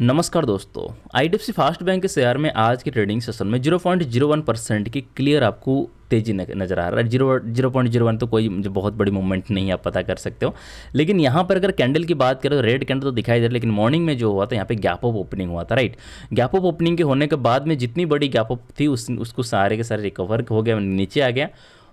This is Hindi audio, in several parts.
नमस्कार दोस्तों आई डी फास्ट बैंक के शेयर में आज के ट्रेडिंग सेशन में 0.01 परसेंट की क्लियर आपको तेजी नज़र आ रहा है zero zero point zero one तो कोई बहुत बड़ी मूवमेंट नहीं आप पता कर सकते हो लेकिन यहाँ पर अगर कैंडल की बात करें तो रेड कैंडल तो दिखाई दे रहा है लेकिन मॉर्निंग में जो हुआ था यहाँ पे गैप ऑफ ओपनिंग हुआ था राइट गैप ऑफ ओपनिंग के होने के बाद में जितनी बड़ी गैप ऑफ थी उस, उसको सारे के सारे रिकवर हो गया नीचे आ गया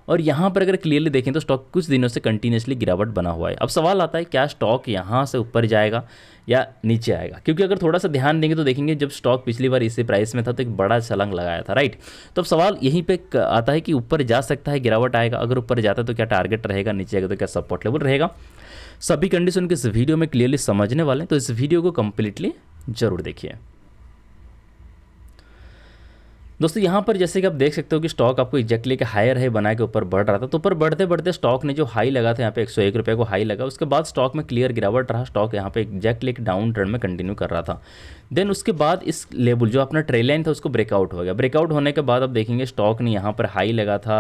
और यहाँ पर अगर क्लियरली देखें तो स्टॉक कुछ दिनों से कंटिन्यूसली गिरावट बना हुआ है अब सवाल आता है क्या स्टॉक यहाँ से ऊपर जाएगा या नीचे आएगा क्योंकि अगर थोड़ा सा ध्यान देंगे तो देखेंगे जब स्टॉक पिछली बार इसी प्राइस में था तो एक बड़ा छलंग लगाया था राइट तो अब सवाल यहीं पर आता है कि ऊपर जा सकता है गिरावट आएगा अगर ऊपर जाता है तो क्या टारगेट रहेगा नीचे आएगा तो क्या सपोर्ट लेवल रहेगा सभी कंडीशन के इस वीडियो में क्लियरली समझने वाले हैं तो इस वीडियो को कम्प्लीटली जरूर देखिए दोस्तों यहाँ पर जैसे कि आप देख सकते हो कि स्टॉक आपको एक्जैक्टली के हायर है बना के ऊपर बढ़ रहा था तो ऊपर बढ़ते बढ़ते स्टॉक ने जो हाई लगा था यहाँ पे एक सौ एक रुपये को हाई लगा उसके बाद स्टॉक में क्लियर गिरावट रहा स्टॉक यहाँ पे एक्जैक्टली एक डाउन ट्रेंड में कंटिन्यू कर रहा था देन उसके बाद इस लेवल जो अपना ट्रेल लाइन था उसको ब्रेकआउट हो गया ब्रेकआउट होने के बाद आप देखेंगे स्टॉक ने यहाँ पर हाई लगा था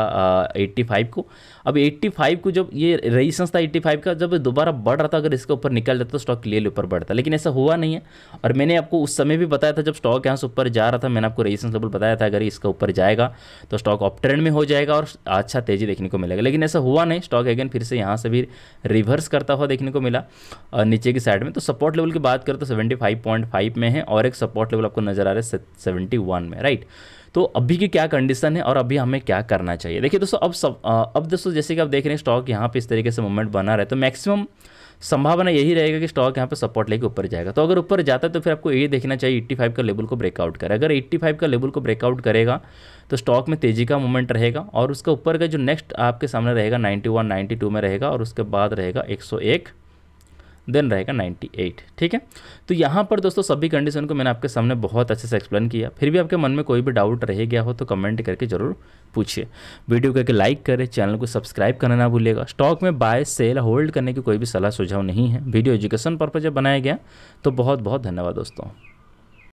एट्टी फाइव को अब एट्टी फाइव को जब ये रेजिस्टेंस था एट्टी फाइव का जब दोबारा बढ़ रहा था अगर इसके ऊपर निकल जाता तो स्टॉक क्लियरली ऊपर बढ़ता लेकिन ऐसा हुआ नहीं है और मैंने आपको उस समय भी बताया था जब स्टॉक यहाँ से ऊपर जा रहा था मैंने आपको रेजिस्टेंस लेवल बताया था अगर इसका ऊपर जाएगा तो स्टॉक ऑफ ट्रेंड में हो जाएगा और अच्छा तेज़ी देखने को मिलेगा लेकिन ऐसा हुआ नहीं स्टॉक अगेन फिर से यहाँ से भी रिवर्स करता हुआ देखने को मिला और नीचे की साइड में तो सपोर्ट लेवल की बात करें तो सेवेंटी फाइव पॉइंट फाइव में है और एक सपोर्ट लेवल आपको नजर आ रहा है सेवेंटी में राइट तो अभी की क्या कंडीशन है और अभी हमें क्या करना चाहिए देखिए दोस्तों अब सब अब दोस्तों जैसे कि आप देख रहे हैं स्टॉक यहाँ पे इस तरीके से मूवमेंट बना रहे तो मैक्सिमम संभावना यही रहेगा कि स्टॉक यहाँ पे सपोर्ट लेके ऊपर जाएगा तो अगर ऊपर जाता है तो फिर आपको ये देखना चाहिए 85 का लेवल को ब्रेकआउट करे अगर 85 का लेवल को ब्रेकआउट करेगा तो स्टॉक में तेज़ी का मूवमेंट रहेगा और उसका ऊपर का जो नेक्स्ट आपके सामने रहेगा 91, 92 में रहेगा और उसके बाद रहेगा 101 देन रहेगा 98 ठीक है तो यहाँ पर दोस्तों सभी कंडीशन को मैंने आपके सामने बहुत अच्छे से एक्सप्लेन किया फिर भी आपके मन में कोई भी डाउट रह गया हो तो कमेंट करके जरूर पूछिए वीडियो करके लाइक करें चैनल को सब्सक्राइब करना ना भूलिएगा स्टॉक में बाय सेल होल्ड करने की कोई भी सलाह सुझाव नहीं है वीडियो एजुकेशन पर्पज जब बनाया गया तो बहुत बहुत धन्यवाद दोस्तों